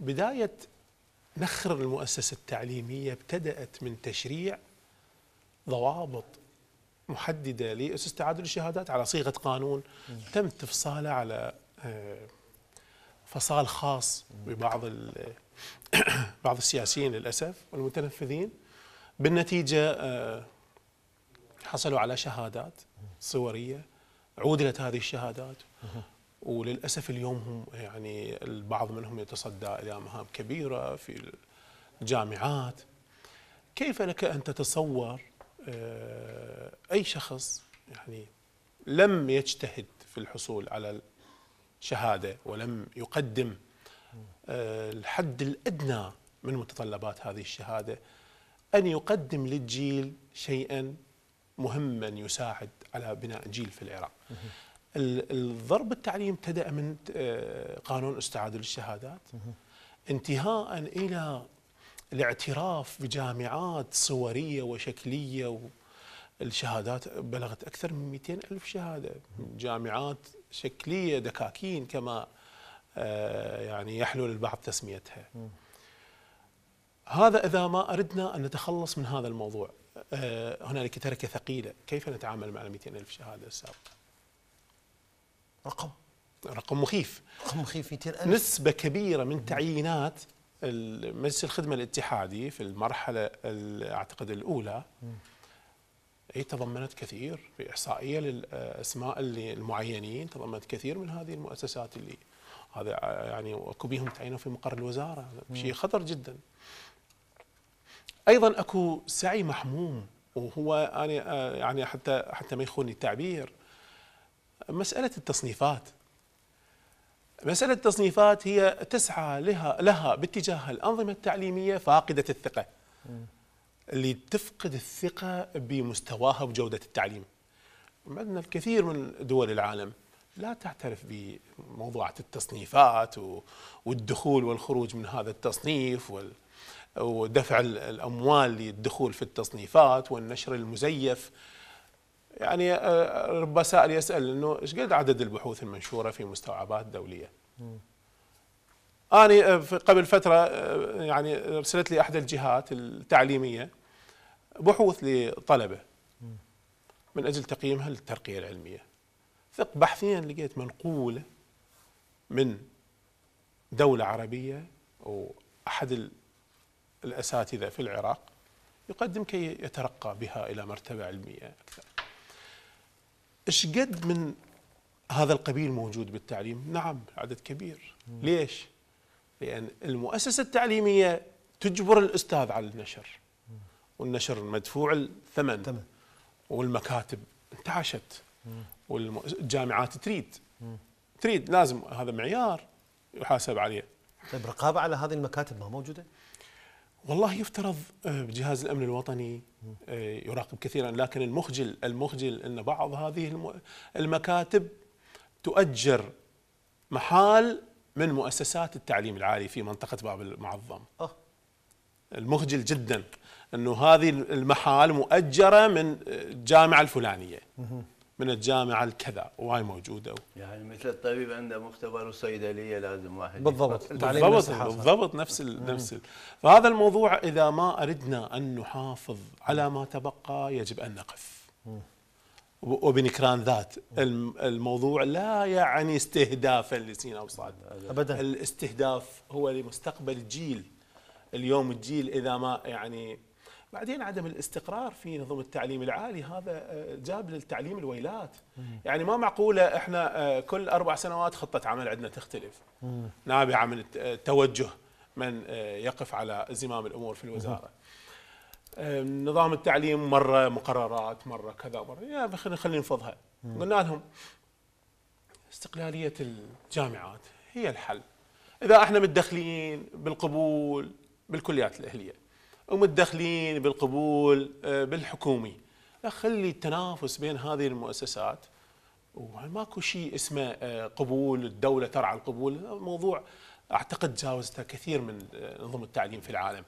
بداية نخر المؤسسة التعليمية ابتدأت من تشريع ضوابط محددة لأسس تعادل الشهادات على صيغة قانون تم تفصاله على آه، فصال خاص ببعض بعض السياسيين للأسف والمتنفذين بالنتيجة آه، حصلوا على شهادات صورية عودلت هذه الشهادات وللاسف اليوم هم يعني البعض منهم يتصدى الى مهام كبيره في الجامعات كيف لك ان تتصور آه، اي شخص يعني لم يجتهد في الحصول على الشهاده ولم يقدم آه، الحد الادنى من متطلبات هذه الشهاده ان يقدم للجيل شيئا مهما يساعد على بناء جيل في العراق. الضرب التعليم ابتدأ من آه، قانون استعادة الشهادات انتهاء إلى الاعتراف بجامعات صورية وشكلية الشهادات بلغت أكثر من 200 ألف شهادة جامعات شكلية دكاكين كما آه، يعني يحلو للبعض تسميتها هذا إذا ما أردنا أن نتخلص من هذا الموضوع آه، هنالك تركة ثقيلة كيف نتعامل مع 200 ألف شهادة السابقة رقم رقم مخيف رقم مخيف 200000 نسبة كبيرة من تعيينات مجلس الخدمة الاتحادي في المرحلة أعتقد الأولى هي إيه، تضمنت كثير في إحصائية للأسماء اللي المعينين تضمنت كثير من هذه المؤسسات اللي هذا يعني اكو بيهم تعينوا في مقر الوزارة شيء خطر جدا أيضا اكو سعي محموم وهو أنا آه، يعني حتى حتى ما يخوني التعبير مسألة التصنيفات مسألة التصنيفات هي تسعى لها لها باتجاه الأنظمة التعليمية فاقدة الثقة اللي تفقد الثقة بمستواها وجودة التعليم عندنا الكثير من دول العالم لا تعترف بموضوع التصنيفات والدخول والخروج من هذا التصنيف وال ودفع الأموال للدخول في التصنيفات والنشر المزيف يعني آه، رب سائل يسال انه ايش قد عدد البحوث المنشوره في مستوعبات دوليه؟ أنا آه، قبل فترة آه، يعني أرسلت لي أحد الجهات التعليمية بحوث لطلبة من أجل تقييمها للترقية العلمية ثق بحثيا لقيت منقولة من دولة عربية أو أحد الأساتذة في العراق يقدم كي يترقى بها إلى مرتبة علمية أكثر ايش قد من هذا القبيل موجود بالتعليم نعم عدد كبير ليش لأن المؤسسة التعليمية تجبر الأستاذ على النشر والنشر مدفوع الثمن تمام. والمكاتب انتعشت والجامعات تريد تريد لازم هذا معيار يحاسب عليه طيب رقابة على هذه المكاتب ما موجودة؟ والله يفترض آه، جهاز الامن الوطني آه، يراقب كثيرا لكن المخجل المخجل ان بعض هذه المكاتب تؤجر محال من مؤسسات التعليم العالي في منطقه باب المعظم. أه. المخجل جدا انه هذه المحال مؤجره من الجامعه الفلانيه. من الجامعه الكذا وهاي موجوده يعني مثل الطبيب عنده مختبر وصيدليه لازم واحد بالضبط بالضبط بالضبط نفس ال نفس ال فهذا الموضوع اذا ما اردنا ان نحافظ على ما تبقى يجب ان نقف وبنكران ذات الموضوع لا يعني استهدافا لسين أو صاد ابدا الاستهداف هو لمستقبل الجيل اليوم الجيل اذا ما يعني بعدين عدم الاستقرار في نظام التعليم العالي هذا آه، جاب للتعليم الويلات يعني ما معقوله احنا آه، كل اربع سنوات خطه عمل عندنا تختلف نابعه من آه، توجه من يقف على زمام الامور في الوزاره نظام التعليم مره مقررات مره كذا مره يا خلينا نفضها قلنا لهم استقلاليه الجامعات هي الحل اذا احنا متدخلين بالقبول بالكليات الاهليه ومتدخلين بالقبول آه، بالحكومي خلي التنافس بين هذه المؤسسات وماكو شيء اسمه آه، قبول الدولة ترعى القبول موضوع أعتقد جاوزته كثير من آه، نظم التعليم في العالم